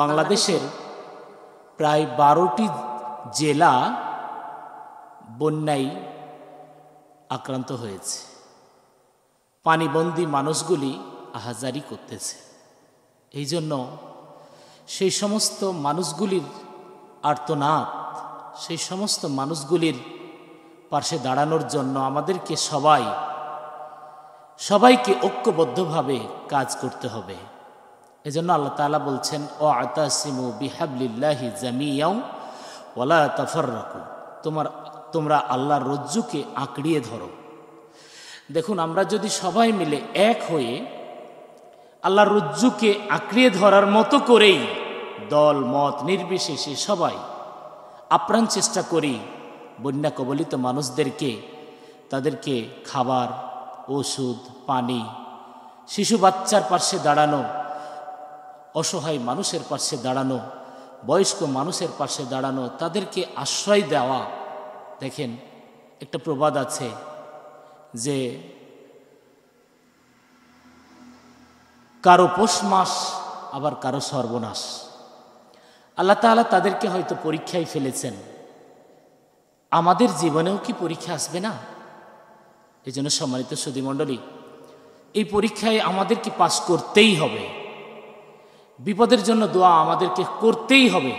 বাংলাদেশের প্রায় বারোটি জেলা বন্যায় আক্রান্ত হয়েছে পানিবন্দী মানুষগুলি আহাজারি করতেছে এই জন্য সেই সমস্ত মানুষগুলির আর্তনাদ সেই সমস্ত মানুষগুলির পাশে দাঁড়ানোর জন্য আমাদেরকে সবাই সবাইকে ঐক্যবদ্ধভাবে কাজ করতে হবে এজন্য আল্লাহ তালা বলছেন ও আতাসিমু বিহাবলিল্লাহি জামিয়াও ওলা তাফর রাখু তোমার তোমরা আল্লাহর রজ্জুকে আঁকড়িয়ে ধরো দেখুন আমরা যদি সবাই মিলে এক হয়ে আল্লাহর রজ্জুকে আঁকড়িয়ে ধরার মতো করেই দল মত নির্বিশেষে সবাই আপ্রাণ চেষ্টা করি বন্যা কবলিত মানুষদেরকে তাদেরকে খাবার ওষুধ পানি শিশু বাচ্চার পাশে দাঁড়ানো অসহায় মানুষের পাশে দাঁড়ানো বয়স্ক মানুষের পাশে দাঁড়ানো তাদেরকে আশ্রয় দেওয়া দেখেন একটা প্রবাদ আছে যে কারো পোষ মাস আবার কারো সর্বনাশ আল্লাহ তালা তাদেরকে হয়তো পরীক্ষায় ফেলেছেন আমাদের জীবনেও কি পরীক্ষা আসবে না এই জন্য সম্মানিত সুদীমণ্ডলী এই পরীক্ষায় আমাদেরকে পাশ করতেই হবে বিপদের জন্য দোয়া আমাদেরকে করতেই হবে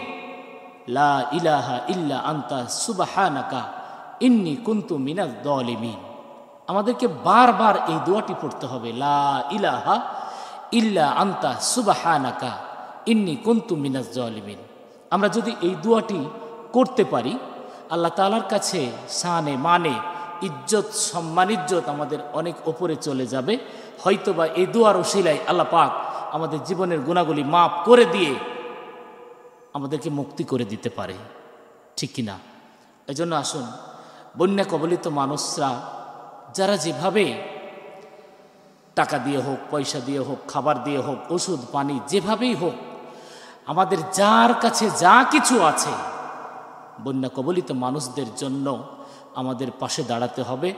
লা ইলাহা ইল্লা আন্তা সুবাহানাকা ইন্নি কুন্তু মিনাল দলিমিন আমাদেরকে বারবার এই দোয়াটি পড়তে হবে লা ইলাহা ইল্লা আন্তা সুবাহানাকা ইন্নি কুন্তু মিনাজ দলিমিন আমরা যদি এই দোয়াটি করতে পারি আল্লাহ তালার কাছে সানে মানে ইজ্জত সম্মান ইজ্জত আমাদের অনেক ওপরে চলে যাবে হয়তোবা এই দোয়ার ওশিলায় আল্লাহ পাক আমাদের জীবনের গুণাগুলি মাপ করে দিয়ে আমাদেরকে মুক্তি করে দিতে পারে ঠিক কিনা জন্য আসুন বন্যা কবলিত মানুষরা যারা যেভাবে টাকা দিয়ে হোক পয়সা দিয়ে হোক খাবার দিয়ে হোক ওষুধ পানি যেভাবেই হোক আমাদের যার কাছে যা কিছু আছে বন্যা কবলিত মানুষদের জন্য আমাদের পাশে দাঁড়াতে হবে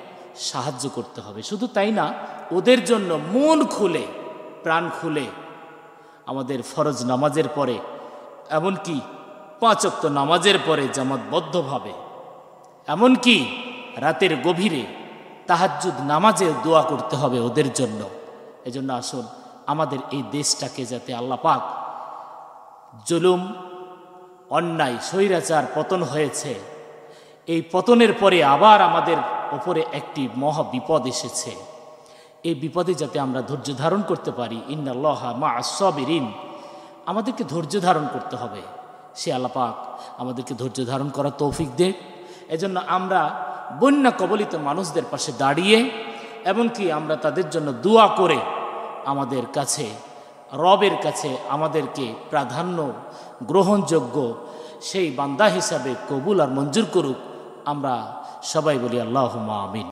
সাহায্য করতে হবে শুধু তাই না ওদের জন্য মন খুলে প্রাণ খুলে আমাদের ফরজ নামাজের পরে এমনকি পাঁচক্ত নামাজের পরে জামাতবদ্ধভাবে এমনকি রাতের গভীরে তাহাজুদ নামাজে দোয়া করতে হবে ওদের জন্য এজন্য আসুন আমাদের এই দেশটাকে যাতে আল্লাহ পাক জুলুম অন্যায় স্বৈরাচার পতন হয়েছে এই পতনের পরে আবার আমাদের ওপরে একটি মহাবিপদ এসেছে এই বিপদে যাতে আমরা ধৈর্য ধারণ করতে পারি লহা মা আসবিরিন আমাদেরকে ধৈর্য ধারণ করতে হবে সে আল্লাপাক আমাদেরকে ধৈর্য ধারণ করা তৌফিক দেখ এজন্য আমরা বন্যা কবলিত মানুষদের পাশে দাঁড়িয়ে এমনকি আমরা তাদের জন্য দোয়া করে আমাদের কাছে রবের কাছে আমাদেরকে প্রাধান্য গ্রহণযোগ্য সেই বান্দা হিসাবে কবুল আর মঞ্জুর করুক আমরা সবাই বলি আল্লাহ আমিন